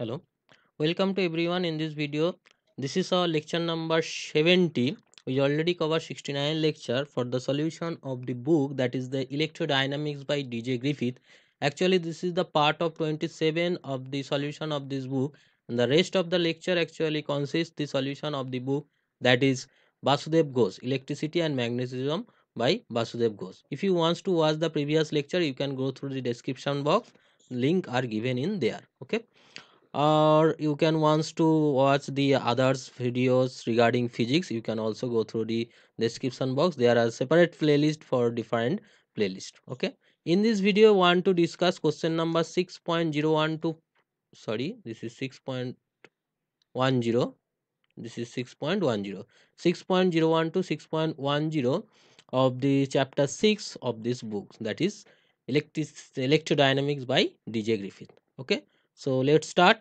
hello welcome to everyone in this video this is our lecture number 70 we already covered 69 lecture for the solution of the book that is the electrodynamics by dj griffith actually this is the part of 27 of the solution of this book and the rest of the lecture actually consists the solution of the book that is Basudev Ghosh electricity and magnetism by Basudev Ghosh if you wants to watch the previous lecture you can go through the description box link are given in there okay or you can wants to watch the others videos regarding physics you can also go through the description box there are separate playlist for different playlist okay in this video want to discuss question number 6.01 to sorry this is 6.10 this is 6.10 6.01 to 6.10 of the chapter 6 of this book that is electric electrodynamics by dj griffith okay so let's start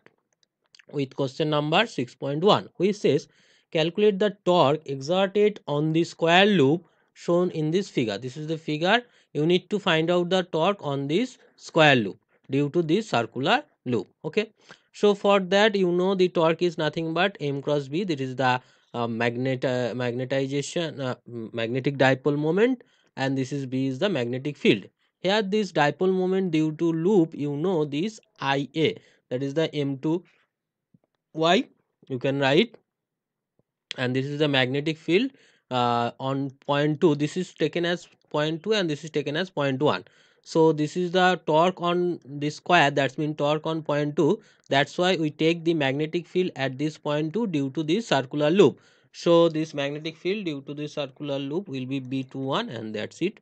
with question number 6.1 which says calculate the torque exerted on the square loop shown in this figure. This is the figure you need to find out the torque on this square loop due to this circular loop okay. So for that you know the torque is nothing but m cross b that is the uh, magnet uh, magnetization uh, magnetic dipole moment and this is b is the magnetic field. Here this dipole moment due to loop you know this ia that is the m2 y you can write and this is the magnetic field uh, on point 2 this is taken as point 2 and this is taken as point 1 so this is the torque on this square that's mean torque on point 2 that's why we take the magnetic field at this point 2 due to this circular loop so this magnetic field due to this circular loop will be b21 and that's it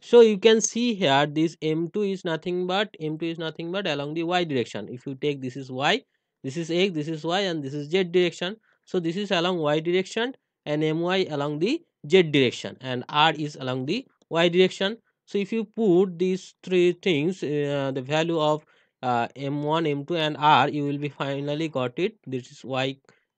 so you can see here this m2 is nothing but m2 is nothing but along the y direction if you take this is y this is x this is y and this is z direction so this is along y direction and my along the z direction and r is along the y direction so if you put these three things uh, the value of uh, m1 m2 and r you will be finally got it this is y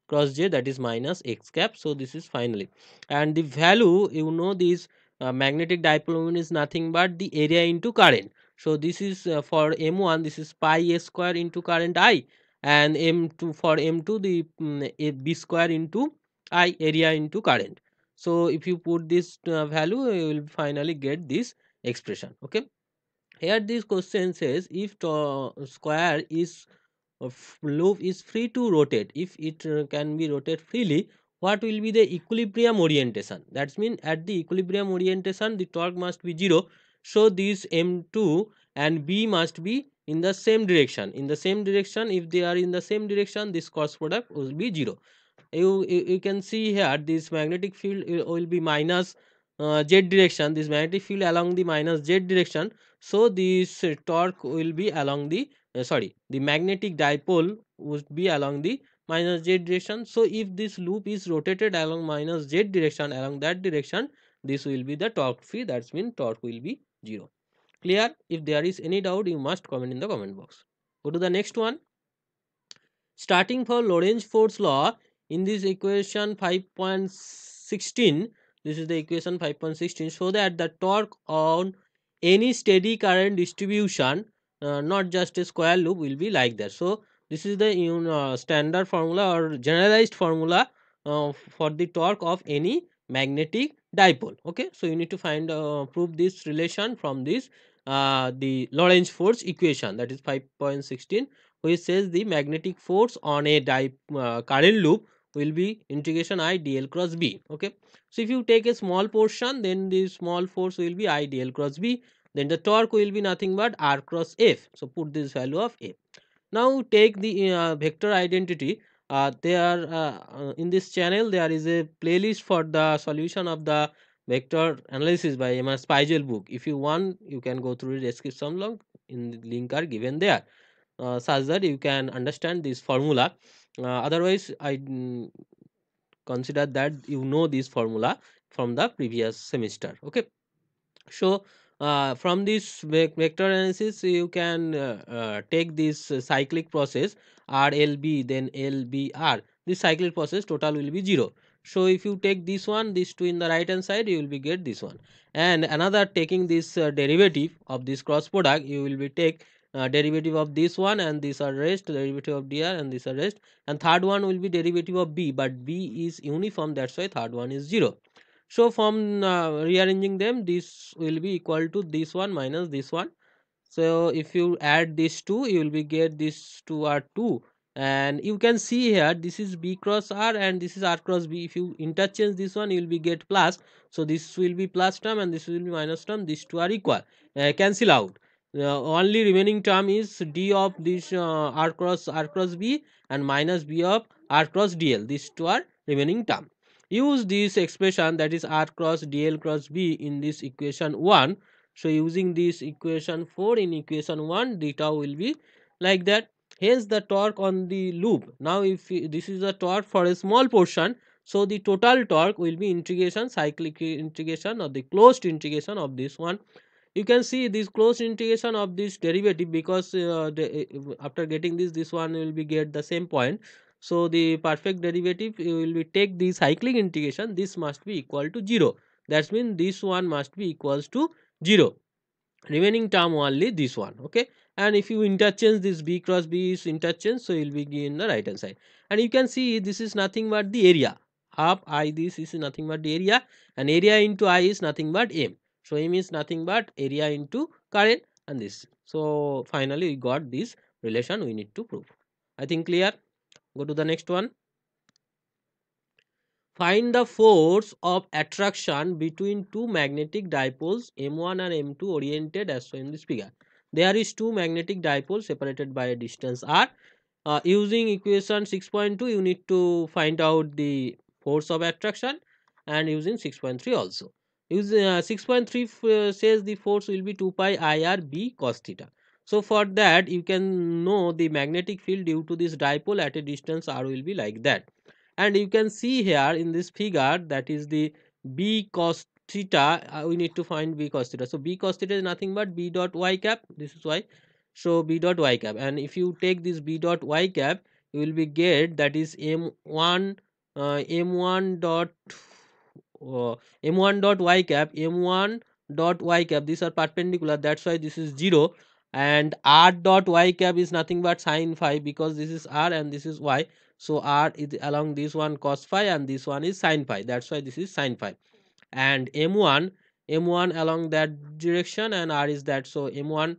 cross j that is minus x cap so this is finally and the value you know this uh, magnetic dipole moment is nothing but the area into current so this is uh, for m1 this is pi a square into current i and m2 for m2 the mm, b square into i area into current so if you put this uh, value you will finally get this expression okay here this question says if square is uh, loop is free to rotate if it uh, can be rotated freely what will be the equilibrium orientation that means at the equilibrium orientation the torque must be zero so this m2 and b must be in the same direction in the same direction if they are in the same direction this cross product will be zero you you, you can see here this magnetic field will be minus uh, z direction this magnetic field along the minus z direction so this uh, torque will be along the uh, sorry the magnetic dipole would be along the minus z direction so if this loop is rotated along minus z direction along that direction this will be the torque phi that's mean torque will be zero clear if there is any doubt you must comment in the comment box go to the next one starting for lorentz force law in this equation 5.16 this is the equation 5.16 so that the torque on any steady current distribution uh, not just a square loop will be like that so this is the you know, standard formula or generalized formula uh, for the torque of any magnetic dipole okay so you need to find uh, prove this relation from this uh, the Lorentz force equation that is 5.16 which says the magnetic force on a dip, uh, current loop will be integration I dl cross b okay so if you take a small portion then the small force will be I dl cross b then the torque will be nothing but r cross f so put this value of a now take the uh, vector identity uh, there uh, uh, in this channel there is a playlist for the solution of the vector analysis by MS Spigel book if you want you can go through the description log in the link are given there uh, such that you can understand this formula uh, otherwise I mm, consider that you know this formula from the previous semester okay so uh, from this vector analysis you can uh, uh, take this uh, cyclic process RLB then LBR this cyclic process total will be 0 so if you take this one this two in the right hand side you will be get this one and another taking this uh, derivative of this cross product you will be take uh, derivative of this one and this are rest derivative of dr and this are rest and third one will be derivative of b but b is uniform that's why third one is 0 so from uh, rearranging them this will be equal to this one minus this one so if you add these two you will be get these two are two and you can see here this is b cross r and this is r cross b if you interchange this one you will be get plus so this will be plus term and this will be minus term these two are equal uh, cancel out uh, only remaining term is d of this uh, r cross r cross b and minus b of r cross dl these two are remaining term use this expression that is r cross dl cross b in this equation 1 so using this equation 4 in equation 1 the tau will be like that hence the torque on the loop now if this is the torque for a small portion so the total torque will be integration cyclic integration or the closed integration of this one you can see this closed integration of this derivative because uh, the, uh, after getting this this one will be get the same point so the perfect derivative will be take the cyclic integration this must be equal to 0 that means this one must be equals to 0 remaining term only this one okay and if you interchange this b cross b is interchange so it will be in the right hand side and you can see this is nothing but the area half i this is nothing but the area and area into i is nothing but m so m is nothing but area into current and this so finally we got this relation we need to prove i think clear go to the next one find the force of attraction between two magnetic dipoles m1 and m2 oriented as shown in this figure there is two magnetic dipoles separated by a distance r uh, using equation 6.2 you need to find out the force of attraction and using 6.3 also using uh, 6.3 uh, says the force will be 2 pi ir b cos theta so for that you can know the magnetic field due to this dipole at a distance r will be like that. And you can see here in this figure that is the b cos theta uh, we need to find b cos theta. So b cos theta is nothing but b dot y cap this is why. So b dot y cap and if you take this b dot y cap you will be get that is m1 uh, m1 dot uh, m1 dot y cap m1 dot y cap these are perpendicular that's why this is 0 and r dot y cap is nothing but sine phi because this is r and this is y so r is along this one cos phi and this one is sine phi that's why this is sine phi and m1 m1 along that direction and r is that so m1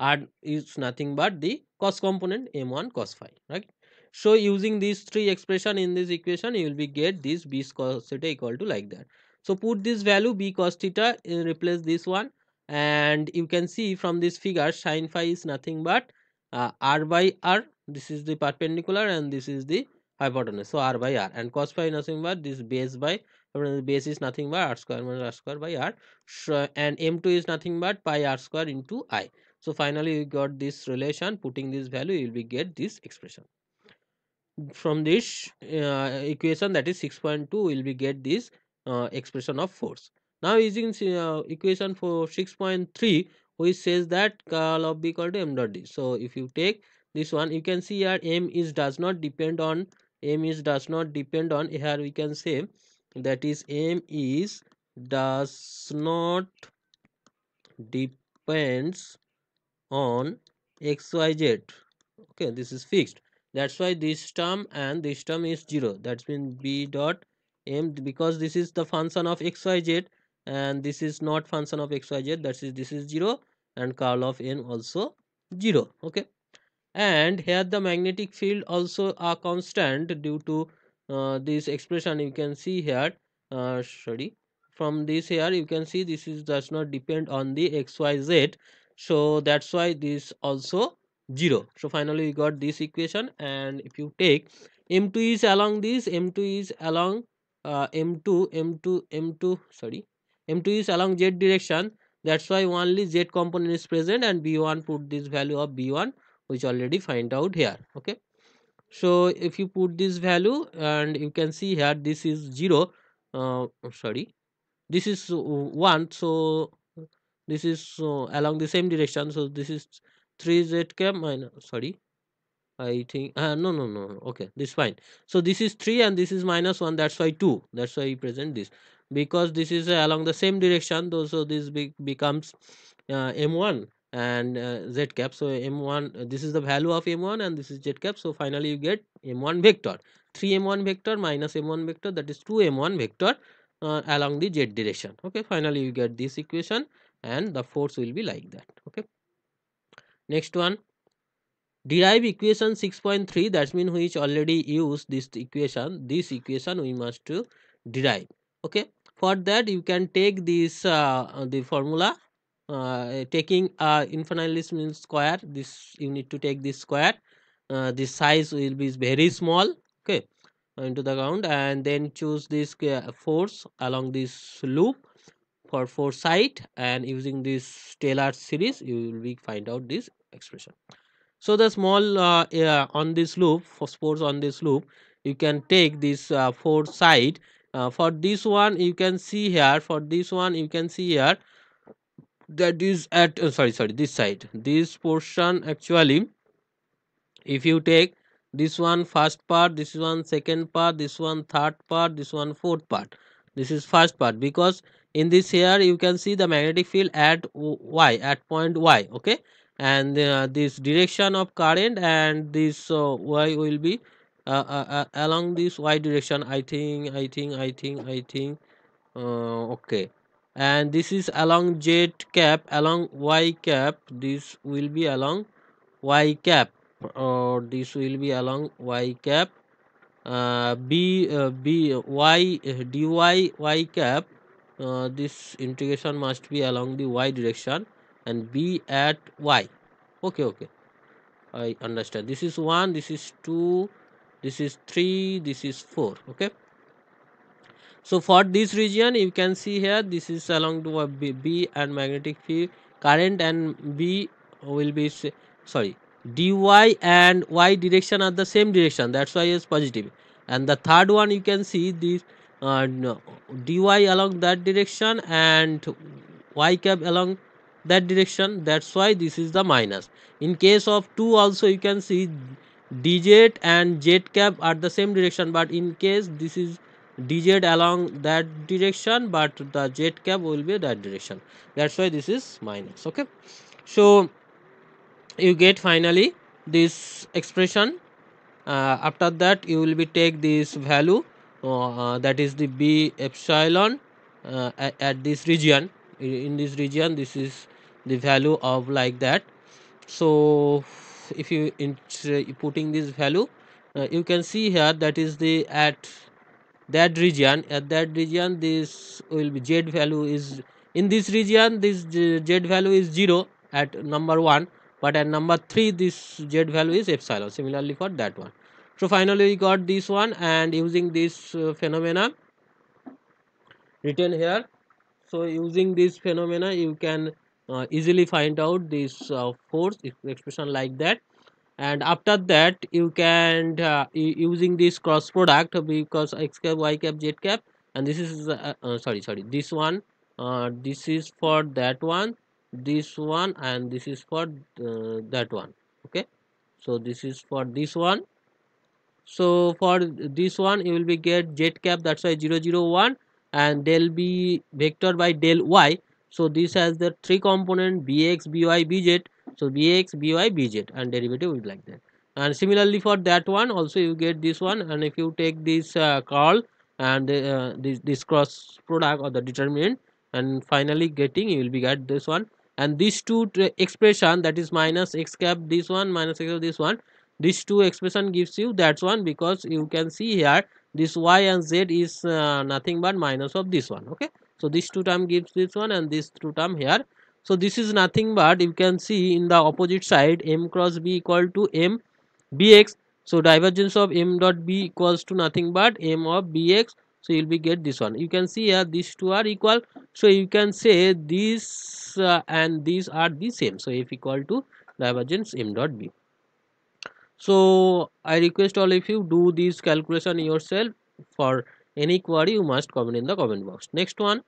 r is nothing but the cos component m1 cos phi right so using these three expression in this equation you will be get this b cos theta equal to like that so put this value b cos theta uh, replace this one and you can see from this figure sine phi is nothing but uh, r by r this is the perpendicular and this is the hypotenuse so r by r and cos phi nothing but this base by base is nothing but r square minus r square by r so, and m2 is nothing but pi r square into i so finally you got this relation putting this value you will get this expression from this uh, equation that is 6.2 will be get this uh, expression of force now using uh, equation for 6.3 which says that curl of b equal to m dot d so if you take this one you can see here m is does not depend on m is does not depend on here we can say that is m is does not depends on xyz okay this is fixed that's why this term and this term is zero that means b dot m because this is the function of xyz and this is not function of xyz that is this is 0 and curl of n also 0 okay and here the magnetic field also are constant due to uh, this expression you can see here uh, sorry from this here you can see this is does not depend on the xyz so that's why this also 0 so finally we got this equation and if you take m2 is along this m2 is along uh, m2 m2 m2 sorry m2 is along z direction that's why only z component is present and b1 put this value of b1 which already find out here okay so if you put this value and you can see here this is 0 uh, sorry this is 1 so this is uh, along the same direction so this is 3zk minus uh, sorry i think uh, no no no okay this fine so this is 3 and this is minus 1 that's why 2 that's why you present this because this is uh, along the same direction though so this be becomes uh, m1 and uh, z cap so m1 this is the value of m1 and this is z cap so finally you get m1 vector 3 m1 vector minus m1 vector that is 2 m1 vector uh, along the z direction okay finally you get this equation and the force will be like that okay next one derive equation 6.3 that means which already used this equation this equation we must to derive okay for that you can take this uh, uh, the formula uh, taking a infinitesimal square this you need to take this square uh, size will be very small okay into the ground and then choose this force along this loop for foresight side and using this Taylor series you will be find out this expression so the small uh, uh, on this loop for force on this loop you can take this uh, side uh, for this one you can see here for this one you can see here that is at uh, sorry sorry this side this portion actually if you take this one first part this one second part this one third part this one fourth part this is first part because in this here you can see the magnetic field at y at point y okay and uh, this direction of current and this uh, y will be uh, uh, uh, along this y direction i think i think i think i think okay and this is along z cap along y cap this will be along y cap or this will be along y cap uh, b uh, b y dy y cap uh, this integration must be along the y direction and b at y okay okay i understand this is one this is two this is 3 this is 4 okay so for this region you can see here this is along to B, B and magnetic field current and B will be sorry dy and y direction are the same direction that's why it's positive and the third one you can see this uh, dy along that direction and y cap along that direction that's why this is the minus in case of 2 also you can see dz and z cap are the same direction but in case this is dz along that direction but the z cap will be that direction that's why this is minus okay so you get finally this expression uh, after that you will be take this value uh, uh that is the b epsilon uh, at, at, this region in this region this is the value of like that so if uh, you putting this value uh, you can see here that is the at that region at that region this will be z value is in this region this z value is 0 at number 1 but at number 3 this z value is epsilon similarly for that one so finally we got this one and using this uh, phenomena written here so using this phenomena you can uh, easily find out this uh, force expression like that and after that you can uh, using this cross product because x cap y cap z cap and this is uh, uh, uh, sorry sorry this one this is for that one this one and this is for that one okay so this is for this one so for this one you will be get z cap that's why 001 and del b vector by del y so this has the three component bx, by, bz. So bx, by, bz and derivative is like that. And similarly for that one also you get this one and if you take this uh, curl and uh, this, this cross product or the determinant and finally getting you will be get this one and these two uh, expression that is minus x cap this one minus x cap this one these two expression gives you that one because you can see here this y and z is uh, nothing but minus of this one okay so this two term gives this one and this two term here so this is nothing but you can see in the opposite side m cross b equal to m bx so divergence of m dot b equals to nothing but m of bx so you'll be get this one you can see here these two are equal so you can say these uh, and these are the same so f equal to divergence m dot b so i request all of you do this calculation yourself for any query you must comment in the comment box. Next one.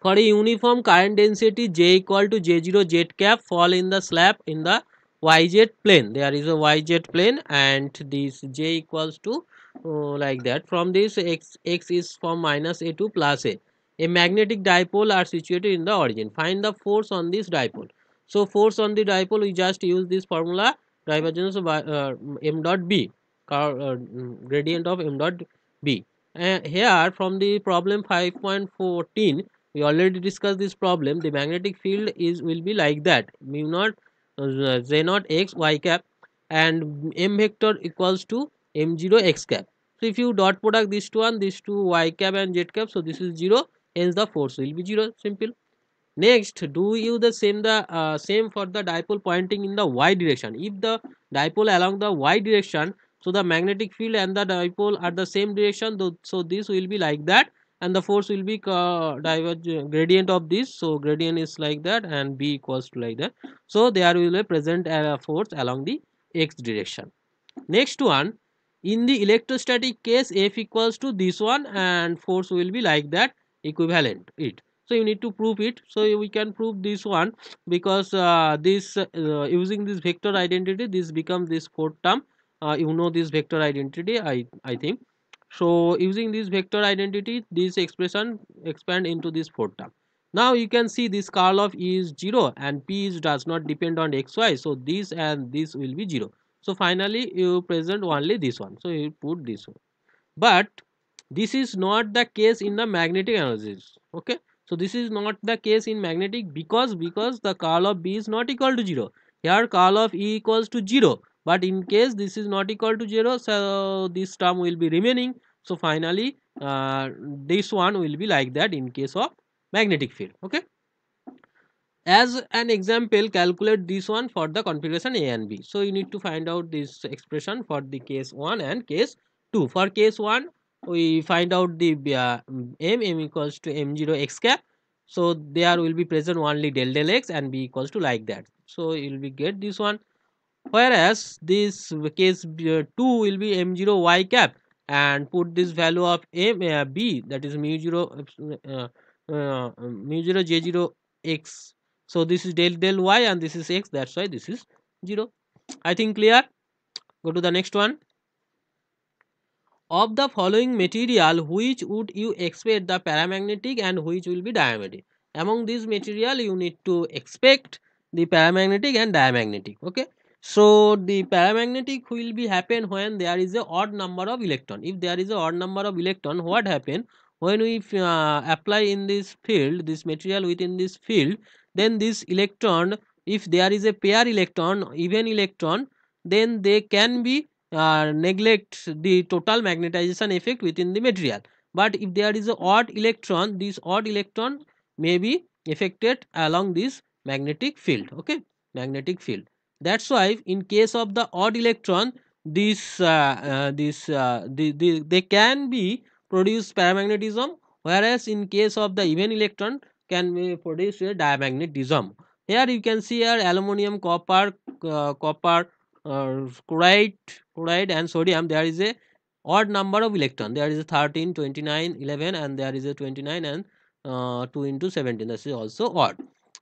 For a uniform current density J equal to J0 z cap fall in the slab in the YZ plane. There is a YZ plane and this J equals to uh, like that. From this X, X is from minus A to plus A. A magnetic dipole are situated in the origin. Find the force on this dipole. So force on the dipole we just use this formula divergence of uh, uh m dot b uh, mm, gradient of m dot b uh, here from the problem 5.14 we already discussed this problem the magnetic field is will be like that mu naught uh, z naught x y cap and m vector equals to m0 x cap so if you dot product this two and this two y cap and z cap so this is 0 hence the force will be 0 simple next do you the same the uh, same for the dipole pointing in the y direction if the dipole along the y direction so the magnetic field and the dipole are the same direction so this will be like that and the force will be uh, divergent uh, gradient of this so gradient is like that and b equals to like that so there will be present a uh, force along the x direction next one in the electrostatic case f equals to this one and force will be like that equivalent it so you need to prove it so we can prove this one because uh, this uh, using this vector identity this becomes this fourth term uh, you know this vector identity i i think so using this vector identity this expression expand into this fourth term now you can see this curl of e is 0 and p is does not depend on xy so this and this will be 0 so finally you present only this one so you put this one but this is not the case in the magnetic analysis okay so this is not the case in magnetic because because the curl of b is not equal to 0 here curl of e equals to 0 but in case this is not equal to 0 so this term will be remaining so finally uh, this one will be like that in case of magnetic field okay as an example calculate this one for the configuration a and b so you need to find out this expression for the case 1 and case 2 for case 1 we find out the uh, m m equals to m0 x cap so there will be present only del del x and b equals to like that so you will be get this one whereas this case uh, 2 will be m0 y cap and put this value of m uh, b that is mu 0 uh, uh, uh um, mu 0 j 0 x so this is del del y and this is x that's why this is 0 i think clear go to the next one of the following material which would you expect the paramagnetic and which will be diamagnetic among these material you need to expect the paramagnetic and diamagnetic okay so the paramagnetic will be happen when there is a odd number of electron. If there is a odd number of electron, what happen? When we uh, apply in this field, this material within this field, then this electron, if there is a pair electron, even electron, then they can be uh, neglect the total magnetization effect within the material. But if there is a odd electron, this odd electron may be affected along this magnetic field. Okay, magnetic field that's why in case of the odd electron this uh, uh this uh, the, the, they can be produced paramagnetism whereas in case of the even electron can be produced a diamagnetism here you can see here aluminum copper uh, copper uh, chloride chloride and sodium there is a odd number of electron there is a 13 29 11 and there is a 29 and uh, 2 into 17 this is also odd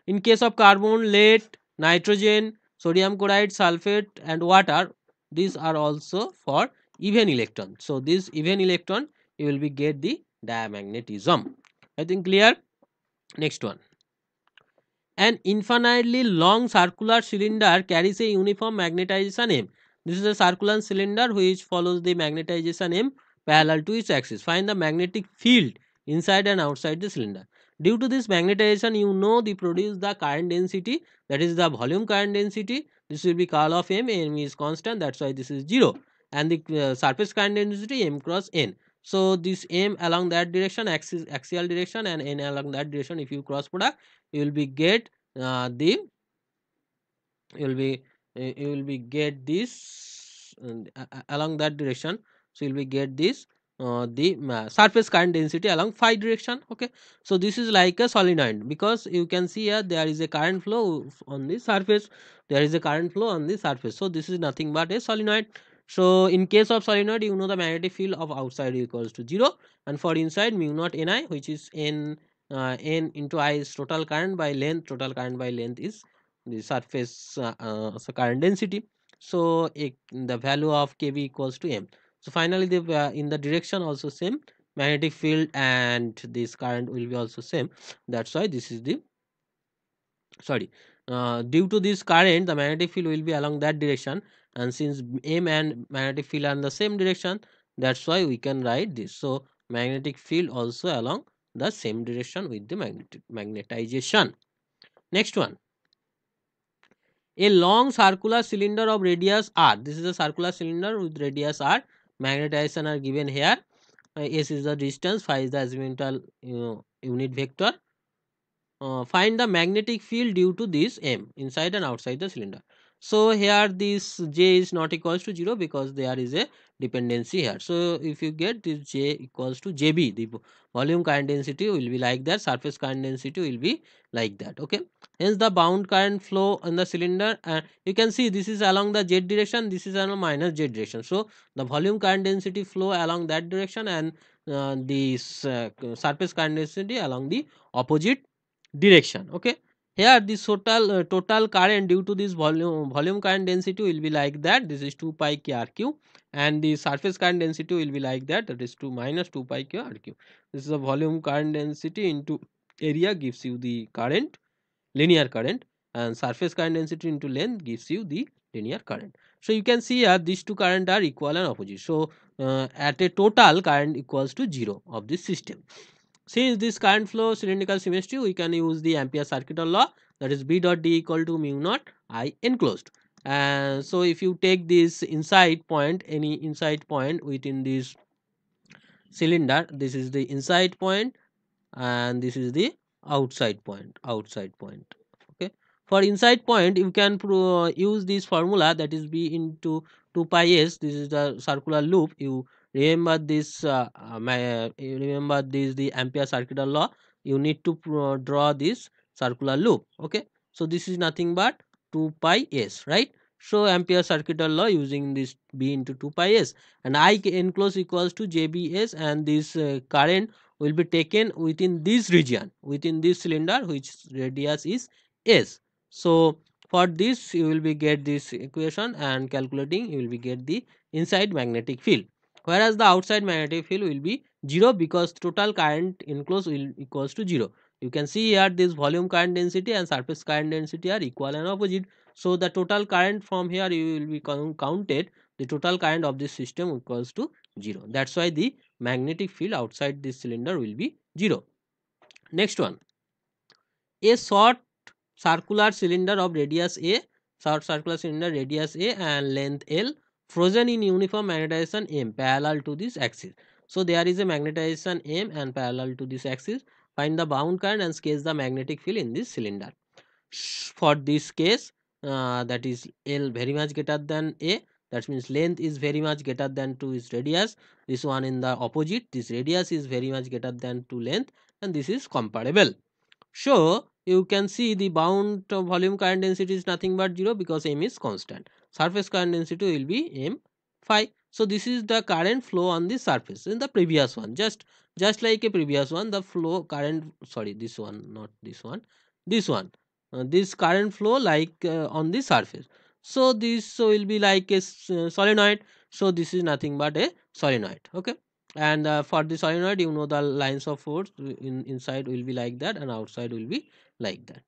in case of carbon lead nitrogen sodium chloride sulfate and water these are also for even electron so this even electron you will be get the diamagnetism i think clear next one an infinitely long circular cylinder carries a uniform magnetization m this is a circular cylinder which follows the magnetization m parallel to its axis find the magnetic field inside and outside the cylinder Due to this magnetization, you know they produce the current density, that is the volume current density. This will be curl of M, M is constant, that's why this is 0. And the uh, surface current density M cross N. So this M along that direction, axis, axial direction and N along that direction, if you cross product, you will be get uh, the, you will be, uh, you will be get this uh, along that direction. So you will be get this uh, the uh, surface current density along phi direction okay so this is like a solenoid because you can see here there is a current flow on the surface there is a current flow on the surface so this is nothing but a solenoid so in case of solenoid you know the magnetic field of outside equals to 0 and for inside mu naught ni which is n uh, n into i is total current by length total current by length is the surface uh, uh, current density so the value of kb equals to m so finally the uh, in the direction also same magnetic field and this current will be also same that's why this is the sorry uh, due to this current the magnetic field will be along that direction and since m and magnetic field are in the same direction that's why we can write this so magnetic field also along the same direction with the magnetization next one a long circular cylinder of radius r this is a circular cylinder with radius r magnetization are given here uh, s is the distance phi is the azimuthal you know, unit vector uh, find the magnetic field due to this m inside and outside the cylinder so here this j is not equals to 0 because there is a dependency here so if you get this j equals to jb the volume current density will be like that surface current density will be like that okay hence the bound current flow in the cylinder and uh, you can see this is along the z direction this is along minus z direction so the volume current density flow along that direction and uh, uh, surface current density along the opposite direction okay here this total uh, total current due to this volume volume current density will be like that this is 2 pi krq and the surface current density will be like that that is 2 minus 2 pi krq this is a volume current density into area gives you the current linear current and surface current density into length gives you the linear current so you can see here these two current are equal and opposite so uh, at a total current equals to zero of this system since this current flow cylindrical symmetry, we can use the ampere circular law that is B dot D equal to mu naught I enclosed. And so if you take this inside point, any inside point within this cylinder, this is the inside point and this is the outside point, outside point. Okay. For inside point, you can use this formula that is B into 2 pi s. This is the circular loop. You remember this uh, uh my, uh, remember this the ampere circular law you need to uh, draw this circular loop okay so this is nothing but 2 pi s right so ampere circular law using this b into 2 pi s and i enclosed equals to jbs and this uh, current will be taken within this region within this cylinder which radius is s so for this you will be get this equation and calculating you will be get the inside magnetic field whereas the outside magnetic field will be 0 because total current enclosed will equals to 0 you can see here this volume current density and surface current density are equal and opposite so the total current from here you will be counted the total current of this system equals to 0 that's why the magnetic field outside this cylinder will be 0 next one a short circular cylinder of radius a short circular cylinder radius a and length l frozen in uniform magnetization m parallel to this axis so there is a magnetization m and parallel to this axis find the bound current and sketch the magnetic field in this cylinder for this case uh, that is L very much greater than A that means length is very much greater than two is radius this one in the opposite this radius is very much greater than two length and this is comparable so you can see the bound volume current density is nothing but 0 because m is constant surface current density will be m phi so this is the current flow on the surface in the previous one just just like a previous one the flow current sorry this one not this one this one uh, this current flow like uh, on the surface so this will be like a uh, solenoid so this is nothing but a solenoid okay and uh, for the solenoid you know the lines of force in inside will be like that and outside will be like that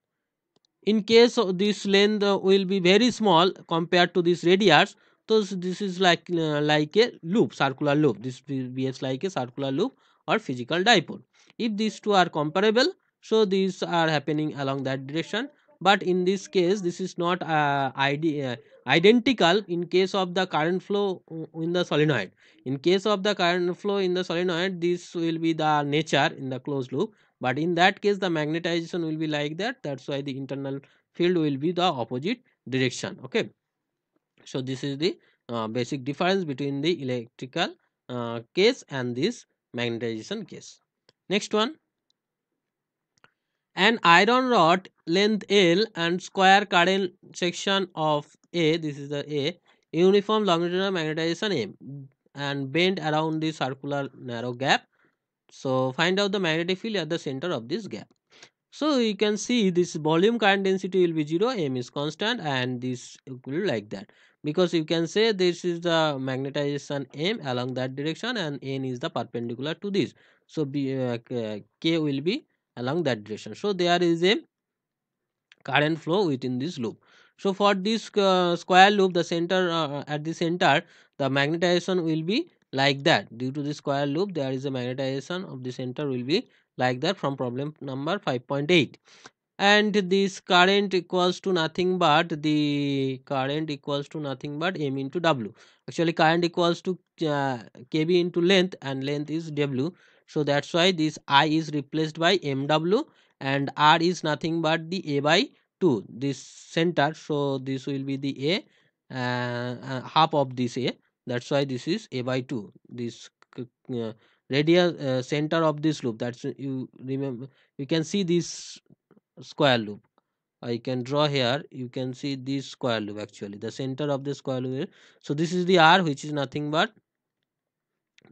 in case of this length uh, will be very small compared to this radius so this is like uh, like a loop circular loop this behaves like a circular loop or physical dipole if these two are comparable so these are happening along that direction but in this case this is not uh, uh, identical in case of the current flow uh, in the solenoid in case of the current flow in the solenoid this will be the nature in the closed loop but in that case the magnetization will be like that that's why the internal field will be the opposite direction okay so this is the uh, basic difference between the electrical uh, case and this magnetization case next one an iron rod length L and square current section of A this is the A uniform longitudinal magnetization M and bend around the circular narrow gap so find out the magnetic field at the center of this gap. So you can see this volume current density will be 0, m is constant and this will like that. Because you can say this is the magnetization m along that direction and n is the perpendicular to this. So B, uh, uh, k will be along that direction. So there is a current flow within this loop. So for this uh, square loop the center uh, at the center the magnetization will be like that due to the square loop there is a magnetization of the center will be like that from problem number 5.8 and this current equals to nothing but the current equals to nothing but m into w actually current equals to uh, kb into length and length is w so that's why this i is replaced by mw and r is nothing but the a by 2 this center so this will be the a uh, uh, half of this a that's why this is a by 2 this uh, radius uh, center of this loop that's you remember you can see this square loop i can draw here you can see this square loop actually the center of the square loop so this is the r which is nothing but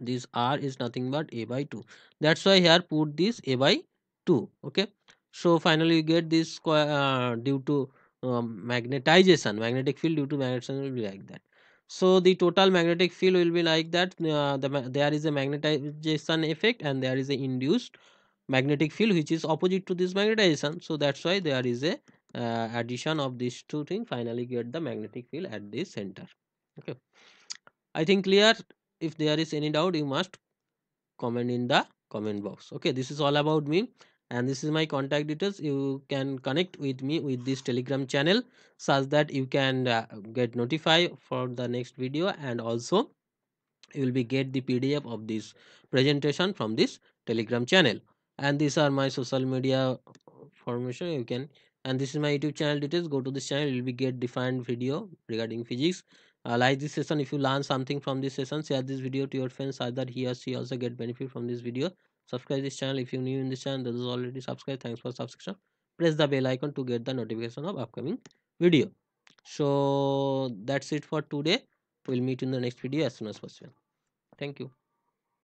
this r is nothing but a by 2 that's why here put this a by 2 okay so finally you get this square uh, due to um, magnetization magnetic field due to magnetization will be like that so the total magnetic field will be like that uh, the, there is a magnetization effect and there is a induced magnetic field which is opposite to this magnetization so that's why there is a uh, addition of these two things finally get the magnetic field at the center okay i think clear if there is any doubt you must comment in the comment box okay this is all about me and this is my contact details you can connect with me with this telegram channel such that you can uh, get notified for the next video and also you will be get the pdf of this presentation from this telegram channel and these are my social media uh, formation you can and this is my youtube channel details go to this channel you will be get defined video regarding physics uh, like this session if you learn something from this session share this video to your friends so that he or she also get benefit from this video subscribe this channel if you new in this channel this is already subscribed thanks for subscription press the bell icon to get the notification of upcoming video so that's it for today we'll meet in the next video as soon as possible thank you